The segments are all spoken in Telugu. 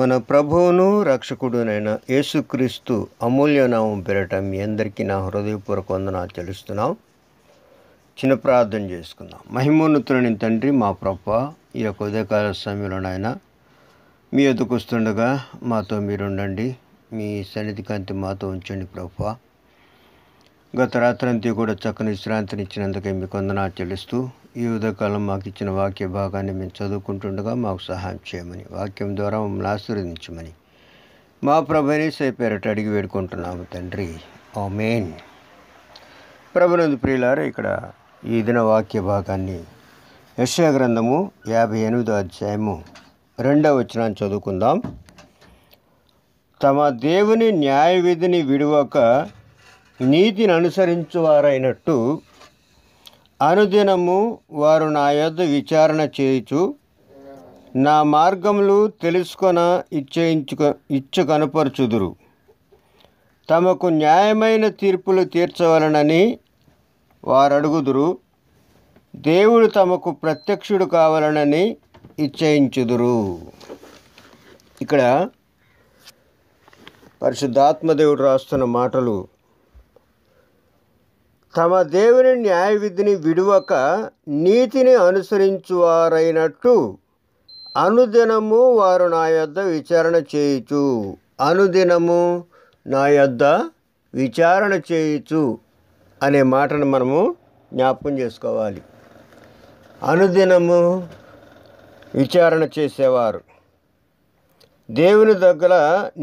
మన ప్రభువును రక్షకుడునైన యేసుక్రీస్తు అమూల్యనామం పెరటం మీ అందరికీ నా హృదయపూర్వక వందనాలు తెలుస్తున్నాం చిన్న ప్రార్థన చేసుకుందాం మహిమోన్నతులని తండ్రి మా ప్రభ ఈ యొక్క ఉదయకాల సమయంలో నాయన మీ ఎదుకొస్తుండగా మాతో మీరుండండి మీ సన్నిధి కాంతి మాతో ఉంచండి ప్రభా గత రాత్రంతా కూడా చక్కని విశ్రాంతినిచ్చినందుకే మీకు వందనాలు చెల్లిస్తూ ఈ ఉదయకాలం మాకు ఇచ్చిన వాక్య భాగాన్ని మేము చదువుకుంటుండగా మాకు సహాయం చేయమని వాక్యం ద్వారా మమ్మల్ని ఆశీర్వదించమని మా ప్రభుని సేపేరట అడిగి వేడుకుంటున్నాము తండ్రి ఓ మెయిన్ ప్రభునందు ప్రియులారా ఇక్కడ ఈ దిన వాక్య భాగాన్ని యశ్వ గ్రంథము యాభై ఎనిమిదో అధ్యాయము రెండవ వచనాన్ని చదువుకుందాం తమ దేవుని న్యాయ విధిని విడివక నీతిని అనుసరించువారైనట్టు అనుదినము వారు నా యొద్ విచారణ చేయుచు నా మార్గములు తెలుసుకొన ఇచ్చేయించుక ఇచ్చు కనపరుచుదురు తమకు న్యాయమైన తీర్పులు తీర్చవలనని వారు అడుగుదురు దేవుడు తమకు ప్రత్యక్షుడు కావాలనని ఇచ్చేయించుదురు ఇక్కడ పరిశుద్ధాత్మదేవుడు రాస్తున్న మాటలు తమ దేవుని న్యాయవిధిని విడువక నీతిని అనుసరించువారైనట్టు అనుదినము వారు నా యొద్ద విచారణ చేయుచు అనుదినము నా యొద్ద విచారణ చేయుచు అనే మాటను మనము జ్ఞాపకం చేసుకోవాలి అనుదినము విచారణ చేసేవారు దేవుని దగ్గర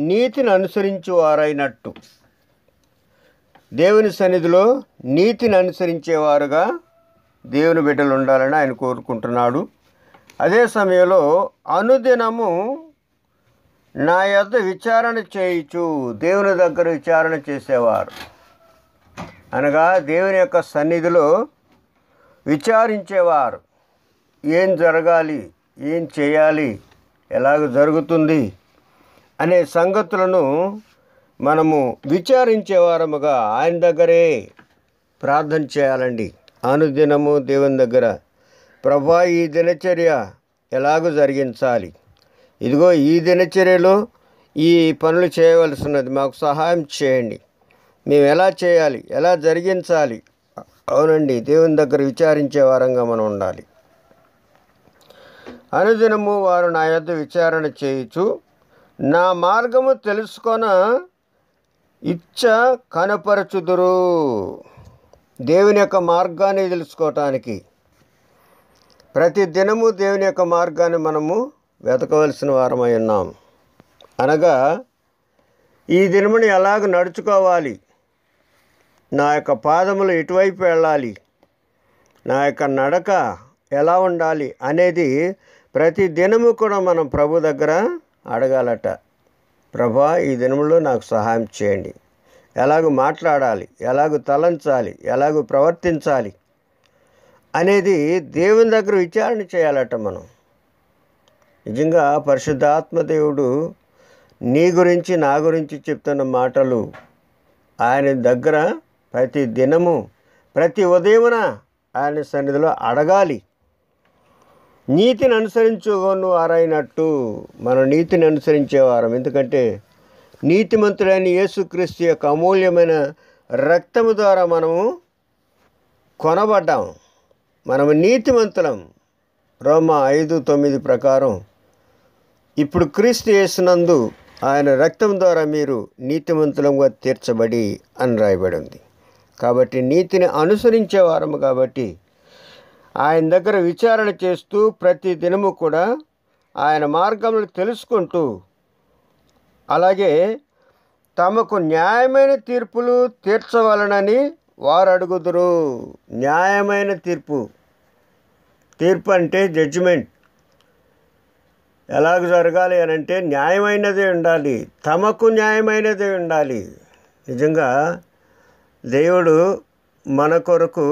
నీతిని అనుసరించువారైనట్టు దేవుని సన్నిధిలో నీతిని అనుసరించేవారుగా దేవుని బిడ్డలు ఉండాలని ఆయన కోరుకుంటున్నాడు అదే సమయంలో అనుదినము నా యొక్క విచారణ చేయచ్చు దేవుని దగ్గర విచారణ చేసేవారు అనగా దేవుని యొక్క సన్నిధిలో విచారించేవారు ఏం జరగాలి ఏం చేయాలి ఎలాగ జరుగుతుంది అనే సంగతులను మనము విచారించేవారముగా ఆయన దగ్గరే ప్రార్థన చేయాలండి అనుదినము దేవుని దగ్గర ప్రభా ఈ దినచర్య ఎలాగో జరిగించాలి ఇదిగో ఈ దినచర్యలో ఈ పనులు చేయవలసినది మాకు సహాయం చేయండి మేము ఎలా చేయాలి ఎలా జరిగించాలి అవునండి దేవుని దగ్గర విచారించే వారంగా మనం ఉండాలి అనుదినము వారు నా యొక్క విచారణ చేయొచ్చు నా మార్గము తెలుసుకొని ఇచ్చ కనపరచుదురు దేవుని యొక్క మార్గాన్ని తెలుసుకోవటానికి ప్రతి దినము దేవుని యొక్క మార్గాన్ని మనము వెతకవలసిన వారమై ఉన్నాం అనగా ఈ దినముని ఎలాగ నడుచుకోవాలి నా యొక్క పాదములు ఎటువైపు వెళ్ళాలి నా యొక్క నడక ఎలా ఉండాలి అనేది ప్రతి దినము కూడా మనం ప్రభు దగ్గర అడగాలట ప్రభా ఈ దినంలో నాకు సహాయం చేయండి ఎలాగూ మాట్లాడాలి ఎలాగూ తలంచాలి ఎలాగూ ప్రవర్తించాలి అనేది దేవుని దగ్గర విచారణ చేయాలట మనం నిజంగా పరిశుద్ధాత్మదేవుడు నీ గురించి నా గురించి చెప్తున్న మాటలు ఆయన దగ్గర ప్రతి దినము ప్రతి ఉదయమున ఆయన సన్నిధిలో అడగాలి నీతిని అనుసరించుకోను వారైనట్టు మనం నీతిని అనుసరించేవారం ఎందుకంటే నీతిమంతుడైన యేసుక్రీస్తు యొక్క అమూల్యమైన రక్తము ద్వారా మనము కొనబడ్డాం మనము నీతిమంతులం రోమ ఐదు తొమ్మిది ప్రకారం ఇప్పుడు క్రీస్తు చేసినందు ఆయన రక్తం ద్వారా మీరు నీతిమంతులంగా తీర్చబడి అని రాయబడి ఉంది కాబట్టి నీతిని అనుసరించే వారము కాబట్టి ఆయన దగ్గర విచారణ చేస్తూ ప్రతి దినము కూడా ఆయన మార్గములు తెలుసుకుంటూ అలాగే తమకు న్యాయమైన తీర్పులు తీర్చవలనని వారు అడుగుదురు న్యాయమైన తీర్పు తీర్పు అంటే జడ్జిమెంట్ ఎలాగ జరగాలి అని అంటే న్యాయమైనదే ఉండాలి తమకు న్యాయమైనదే ఉండాలి నిజంగా దేవుడు మన కొరకు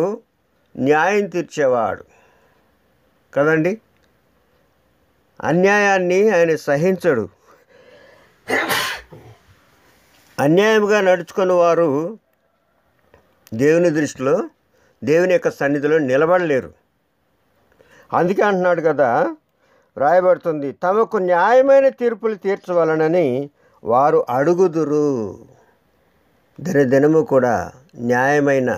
న్యాయం తీర్చేవాడు కదండి అన్యాయాన్ని ఆయన సహించడు అన్యాయంగా నడుచుకున్న వారు దేవుని దృష్టిలో దేవుని యొక్క సన్నిధిలో నిలబడలేరు అందుకే అంటున్నాడు కదా రాయబడుతుంది తమకు న్యాయమైన తీర్పులు తీర్చవలనని వారు అడుగుదురు దినదినము కూడా న్యాయమైన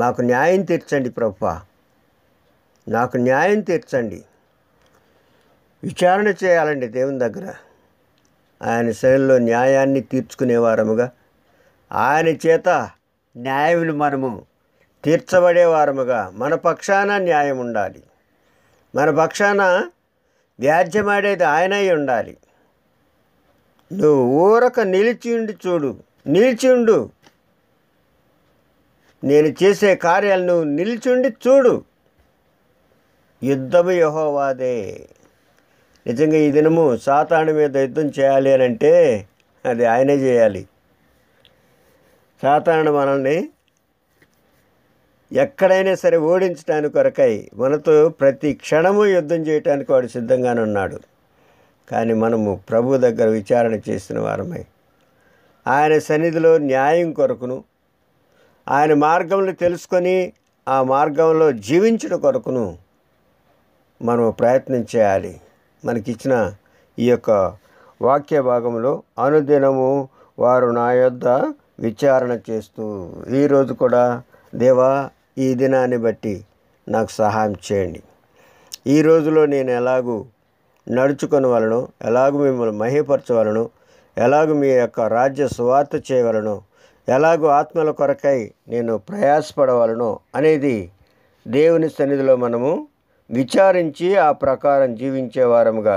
మాకు న్యాయం తీర్చండి ప్రభా నాకు న్యాయం తీర్చండి విచారణ చేయాలండి దేవుని దగ్గర ఆయన శైలిలో న్యాయాన్ని తీర్చుకునేవారముగా ఆయన చేత న్యాయములు మనము తీర్చబడేవారముగా మన పక్షాన న్యాయం ఉండాలి మన పక్షాన వ్యాజ్యమాడేది ఆయనై ఉండాలి నువ్వు ఊరక నిలిచి ఉండి చూడు నిలిచి ఉండు నేను చేసే కార్యాలను నిల్చుండి చూడు యుద్ధము యహోవాదే నిజంగా ఈ దినము సాతాను మీద యుద్ధం చేయాలి అని అంటే అది ఆయనే చేయాలి సాతాను మనల్ని ఎక్కడైనా సరే ఓడించడానికి కొరకై మనతో ప్రతి క్షణము యుద్ధం చేయటానికి వాడు సిద్ధంగానే ఉన్నాడు కానీ మనము ప్రభు దగ్గర విచారణ చేసిన వారమై ఆయన సన్నిధిలో న్యాయం కొరకును ఆయన మార్గంలో తెలుసుకొని ఆ మార్గంలో జీవించడం కొరకును మనం ప్రయత్నం చేయాలి మనకిచ్చిన ఈ యొక్క వాక్య భాగంలో అనుదినము వారు నా యొద్ద విచారణ చేస్తూ ఈరోజు కూడా దేవా ఈ దినాన్ని బట్టి నాకు సహాయం చేయండి ఈ రోజులో నేను ఎలాగూ నడుచుకొని వలను ఎలాగూ మిమ్మల్ని మహిపరచవలను ఎలాగూ మీ యొక్క రాజ్య సువార్త చేయవలనో ఎలాగో ఆత్మల కొరకై నేను ప్రయాసపడవలనో అనేది దేవుని సన్నిధిలో మనము విచారించి ఆ ప్రకారం జీవించేవారముగా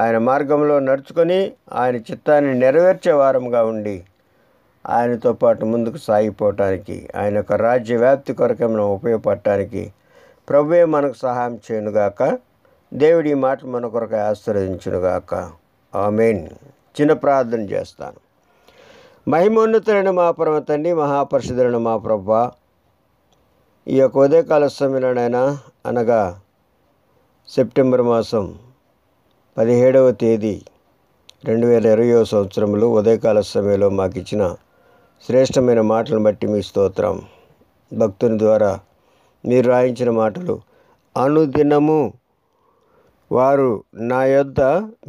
ఆయన మార్గంలో నడుచుకొని ఆయన చిత్తాన్ని నెరవేర్చేవారముగా ఉండి ఆయనతో పాటు ముందుకు సాగిపోవటానికి ఆయన యొక్క రాజ్యవ్యాప్తి కొరకే మనం ఉపయోగపడటానికి ప్రభువే మనకు సహాయం చేయనుగాక దేవుడి మాట మన కొరకు ఆశ్రయించునుగాక ఆమెన్ చిన్న ప్రార్థన చేస్తాను మహిమోన్నతులైన మా పరమ తండ్రి మహాపరిషుధులైన మా ప్రభ ఈ యొక్క ఉదయకాల సమయంలోనైనా అనగా సెప్టెంబర్ మాసం పదిహేడవ తేదీ రెండు వేల ఇరవయో సంవత్సరంలో ఉదయకాల సమయంలో మాకు ఇచ్చిన శ్రేష్టమైన మాటలను బట్టి మీ స్తోత్రం భక్తుని ద్వారా మీరు రాయించిన మాటలు అనుదినము వారు నా యొద్ద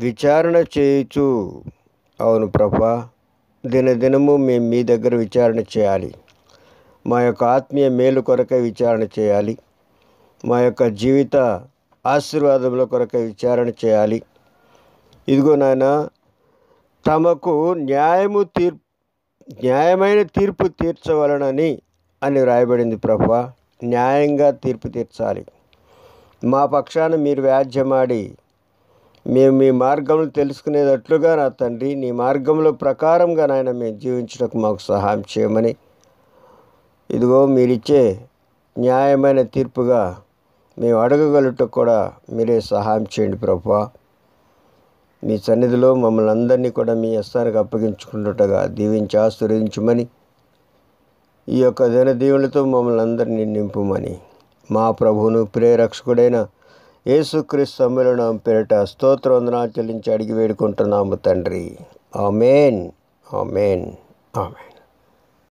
విచారణ చేయొచ్చు అవును ప్రభా దినదినము మేము మీ దగ్గర విచారణ చేయాలి మా యొక్క ఆత్మీయ మేలు కొరకై విచారణ చేయాలి మా యొక్క జీవిత ఆశీర్వాదముల కొరకై విచారణ చేయాలి ఇదిగో నాయన తమకు న్యాయము తీర్పు న్యాయమైన తీర్పు తీర్చవలనని అని వ్రాయబడింది ప్రభు న్యాయంగా తీర్పు తీర్చాలి మా పక్షాన మీరు వ్యాజ్యమాడి మేము మీ మార్గంలో తెలుసుకునేటట్లుగా నా తండ్రి నీ మార్గంలో ప్రకారంగా నాయన మేము జీవించడానికి మాకు సహాయం చేయమని ఇదిగో మీరిచ్చే న్యాయమైన తీర్పుగా మేము అడగగలుగుట కూడా మీరే సహాయం చేయండి ప్రభా మీ సన్నిధిలో మమ్మల్ని అందరినీ కూడా మీ ఎస్ఆర్కి అప్పగించుకున్నట్టుగా దీవించి ఆశీర్వదించమని ఈ యొక్క దిన దీవులతో మమ్మల్ని అందరినీ నింపుమని మా ప్రభువును ప్రేరక్షకుడైన యేసుక్రీస్తు అమ్మలను పేరిట స్తోత్ర వందనా చెల్లించి అడిగి వేడుకుంటున్నాము తండ్రి ఆమెన్ ఆమెన్ ఆమెన్